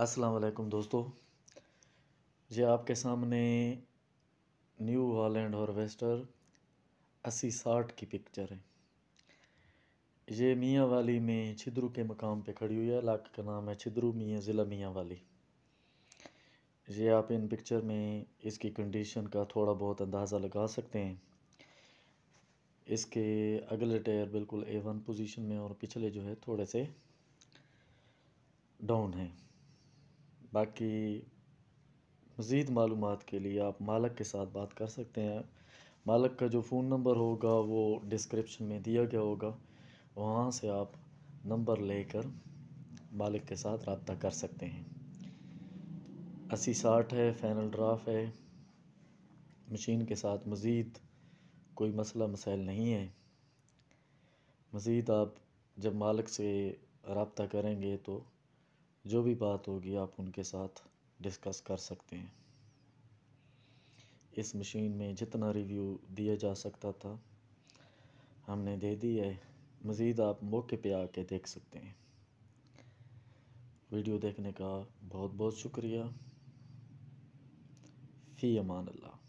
अस्सलाम दोस्तों ये आपके सामने न्यू हॉलैंड हार्वेस्टर अस्सी साठ की पिक्चर है ये मियाँ वाली में छिद्रू के मकाम पे खड़ी हुई है इलाके का नाम है छिद्रू मियाँ ज़िला मियाँ वाली ये आप इन पिक्चर में इसकी कंडीशन का थोड़ा बहुत अंदाज़ा लगा सकते हैं इसके अगले टायर बिल्कुल ए वन पोजीशन में और पिछले जो है थोड़े से डाउन हैं बाकी मज़ीद मालूम के लिए आप मालक के साथ बात कर सकते हैं मालक का जो फ़ोन नंबर होगा वो डिस्क्रिप्शन में दिया गया होगा वहाँ से आप नंबर लेकर मालिक के साथ रबता कर सकते हैं अस्सी साठ है फैनल ड्राफ है मशीन के साथ मज़ीद कोई मसला मसाइल नहीं है मज़ीद आप जब मालिक से रबता करेंगे तो जो भी बात होगी आप उनके साथ डिस्कस कर सकते हैं इस मशीन में जितना रिव्यू दिया जा सकता था हमने दे दी है मज़ीद आप मौके पे आके देख सकते हैं वीडियो देखने का बहुत बहुत शुक्रिया फ़ी अमान अल्लाह